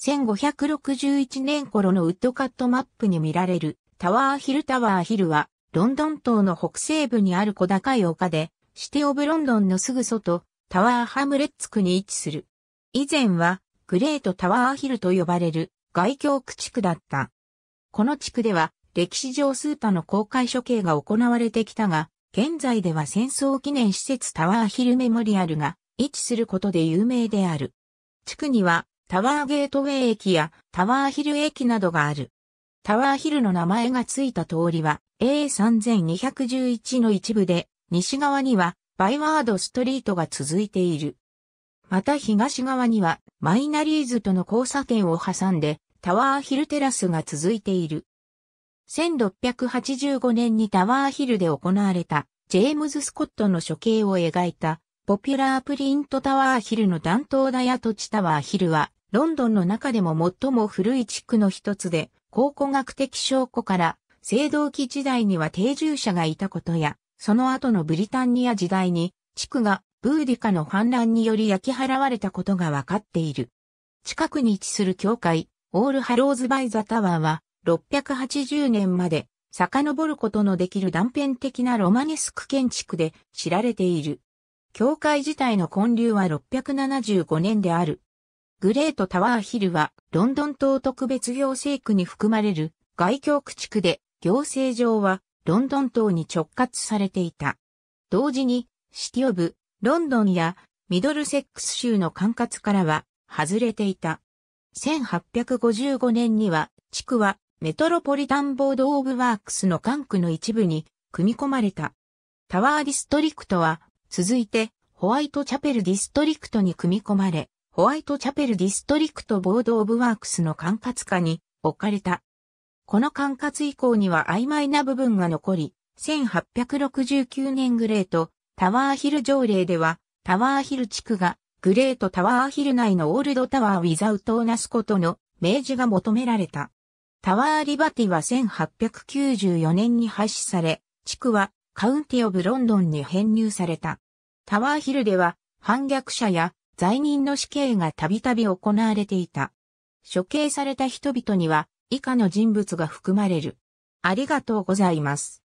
1561年頃のウッドカットマップに見られるタワーヒルタワーヒルはロンドン島の北西部にある小高い丘でシティオブロンドンのすぐ外タワーハムレッツ区に位置する。以前はグレートタワーヒルと呼ばれる外教区地区だった。この地区では歴史上スーパの公開処刑が行われてきたが、現在では戦争記念施設タワーヒルメモリアルが位置することで有名である。地区にはタワーゲートウェイ駅やタワーヒル駅などがある。タワーヒルの名前がついた通りは A3211 の一部で、西側にはバイワードストリートが続いている。また東側にはマイナリーズとの交差点を挟んでタワーヒルテラスが続いている。1685年にタワーヒルで行われたジェームズ・スコットの処刑を描いたポピュラープリントタワーヒルの担頭ダヤ土地タワーヒルはロンドンの中でも最も古い地区の一つで、考古学的証拠から、青銅器時代には定住者がいたことや、その後のブリタンニア時代に、地区がブーディカの反乱により焼き払われたことがわかっている。近くに位置する教会、オールハローズバイザタワーは、680年まで遡ることのできる断片的なロマネスク建築で知られている。教会自体の建立は675年である。グレートタワーヒルは、ロンドン島特別行政区に含まれる外教区地区で、行政上は、ロンドン島に直轄されていた。同時に、シティオブ、ロンドンや、ミドルセックス州の管轄からは、外れていた。1855年には、地区は、メトロポリタンボード・オブ・ワークスの管区の一部に、組み込まれた。タワーディストリクトは、続いて、ホワイトチャペルディストリクトに組み込まれ、ホワイトチャペルディストリクトボードオブワークスの管轄下に置かれた。この管轄以降には曖昧な部分が残り、1869年グレートタワーヒル条例では、タワーヒル地区がグレートタワーヒル内のオールドタワーウィザウトをなすことの明示が求められた。タワーリバティは1894年に廃止され、地区はカウンティオブロンドンに編入された。タワーヒルでは反逆者や罪人の死刑がたびたび行われていた。処刑された人々には以下の人物が含まれる。ありがとうございます。